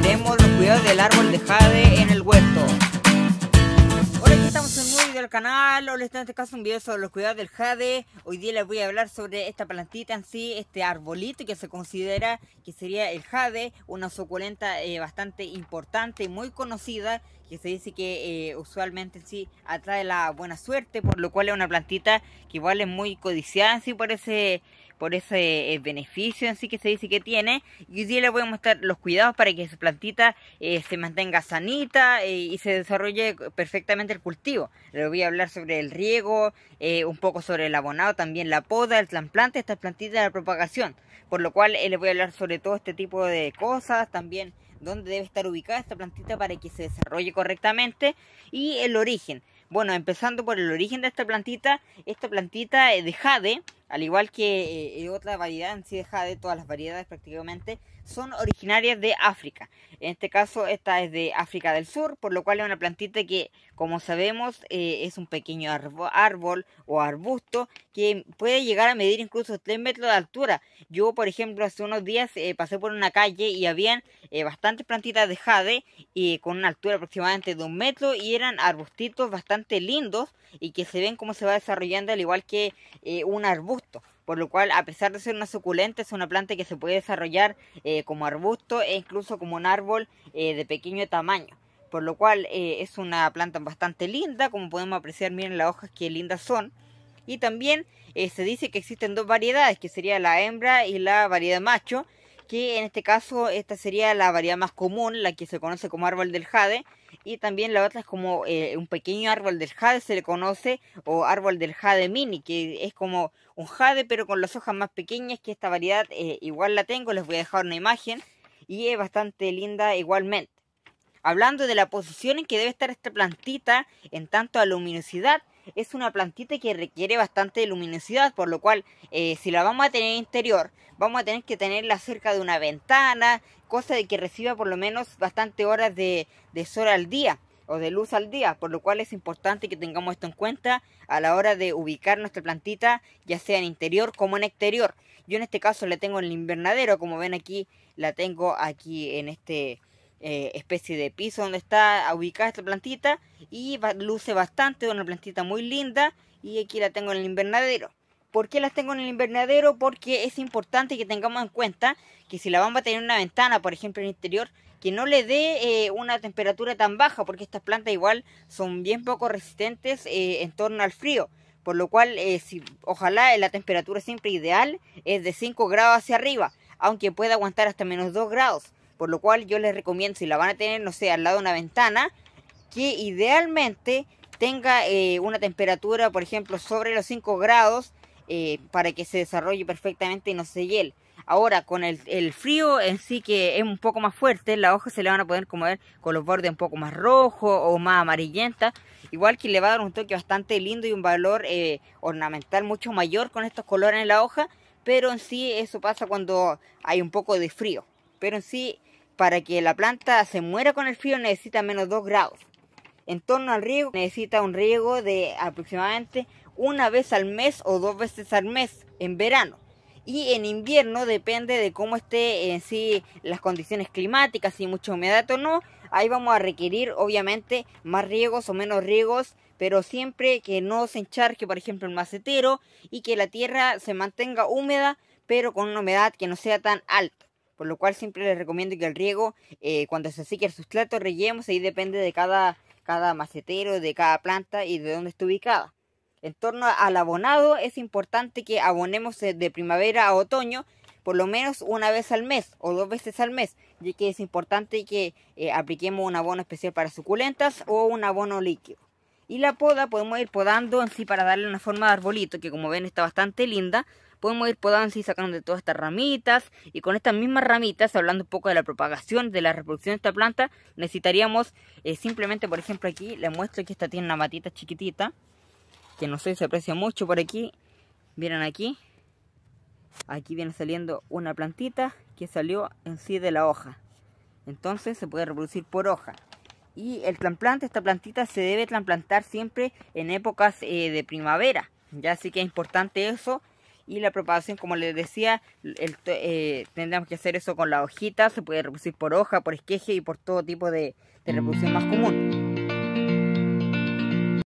veremos los cuidados del árbol de jade en el huerto. Hola, aquí estamos en un del canal. Hoy les en este caso un video sobre los cuidados del jade. Hoy día les voy a hablar sobre esta plantita en sí, este arbolito que se considera que sería el jade, una suculenta eh, bastante importante y muy conocida que se dice que eh, usualmente sí atrae la buena suerte, por lo cual es una plantita que igual es muy codiciada sí parece por ese eh, beneficio en sí que se dice que tiene. Y hoy día les voy a mostrar los cuidados para que su plantita eh, se mantenga sanita eh, y se desarrolle perfectamente el cultivo. Les voy a hablar sobre el riego, un poco sobre el abonado, también la poda, el trasplante, estas plantitas, la propagación. Por lo cual les voy a hablar sobre todo este tipo de cosas, también dónde debe estar ubicada esta plantita para que se desarrolle correctamente y el origen. Bueno, empezando por el origen de esta plantita, esta plantita de jade al igual que eh, otra variedad, en sí deja de todas las variedades prácticamente, son originarias de África. En este caso, esta es de África del Sur, por lo cual es una plantita que como sabemos, eh, es un pequeño árbol o arbusto que puede llegar a medir incluso 3 metros de altura. Yo, por ejemplo, hace unos días eh, pasé por una calle y habían eh, bastantes plantitas de jade y con una altura aproximadamente de un metro y eran arbustitos bastante lindos y que se ven cómo se va desarrollando al igual que un arbusto por lo cual a pesar de ser una suculenta es una planta que se puede desarrollar como arbusto e incluso como un árbol de pequeño tamaño por lo cual eh, es una planta bastante linda, como podemos apreciar, miren las hojas que lindas son. Y también eh, se dice que existen dos variedades, que sería la hembra y la variedad macho, que en este caso esta sería la variedad más común, la que se conoce como árbol del jade, y también la otra es como eh, un pequeño árbol del jade, se le conoce, o árbol del jade mini, que es como un jade pero con las hojas más pequeñas, que esta variedad igual la tengo, les voy a dejar una imagen, y es bastante linda igualmente hablando de la posición en que debe estar esta plantita en tanto a luminosidad. Es una plantita que requiere bastante luminosidad, por lo cual eh, si la vamos a tener interior, vamos a tener que tenerla cerca de una ventana, cosa de que reciba por lo menos bastante horas de, de sol al día o de luz al día, por lo cual es importante que tengamos esto en cuenta a la hora de ubicar nuestra plantita, ya sea en interior como en exterior. Yo en este caso la tengo en el invernadero, como ven aquí, la tengo aquí en este eh, especie de piso donde está ubicada esta plantita y luce bastante, una plantita muy linda y aquí la tengo en el invernadero. ¿Por qué las tengo en el invernadero? Porque es importante que tengamos en cuenta que si la vamos a tener una ventana, por ejemplo, en el interior, que no le dé eh, una temperatura tan baja, porque estas plantas igual son bien poco resistentes eh, en torno al frío. Por lo cual, si, ojalá la temperatura siempre ideal es de 5 grados hacia arriba, aunque pueda aguantar hasta menos 2 grados. Por lo cual yo les recomiendo, si la van a tener, no sé, al lado de una ventana, que idealmente tenga eh, una temperatura, por ejemplo, sobre los 5 grados eh, para que se desarrolle perfectamente y no se hiel. Ahora, con el, frío en sí que es un poco más fuerte, la hoja se le van a poder comer con los bordes un poco más rojos o más amarillentas. Igual que le va a dar un toque bastante lindo y un valor eh, ornamental mucho mayor con estos colores en la hoja. Pero en sí eso pasa cuando hay un poco de frío. Pero en sí para que la planta se muera con el frío necesita menos 2 grados. En torno al riego necesita un riego de aproximadamente una vez al mes o dos veces al mes en verano. Y en invierno depende de cómo esté en sí las condiciones climáticas, si mucha humedad o no. Ahí vamos a requerir obviamente más riegos o menos riegos, pero siempre que no se encharque por ejemplo el macetero y que la tierra se mantenga húmeda, pero con una humedad que no sea tan alta por lo cual siempre les recomiendo que el riego, eh, cuando se seque el sustrato, rellemos, ahí depende de cada, macetero, de cada planta y de dónde está ubicada. En torno al abonado, es importante que abonemos eh, de primavera a otoño, por lo menos una vez al mes o dos veces al mes, ya que es importante que eh, apliquemos un abono especial para suculentas o un abono líquido. Y la poda podemos ir podando en sí para darle una forma de arbolito, que como ven está bastante linda, podemos ir podando y sacando de todas estas ramitas y con estas mismas ramitas, hablando un poco de la propagación, de la reproducción de esta planta, necesitaríamos eh, simplemente, por ejemplo, aquí les muestro que esta tiene una matita chiquitita, que no sé si se aprecia mucho por aquí, miren aquí, aquí viene saliendo una plantita que salió en sí de la hoja, entonces se puede reproducir por hoja y el trasplante, esta plantita se debe trasplantar siempre en épocas eh, de primavera. Ya así que es importante eso y la propagación, como les decía, el, eh, tendríamos que hacer eso con la hojita, se puede reproducir por hoja, por esqueje y por todo tipo de, de reproducción más común.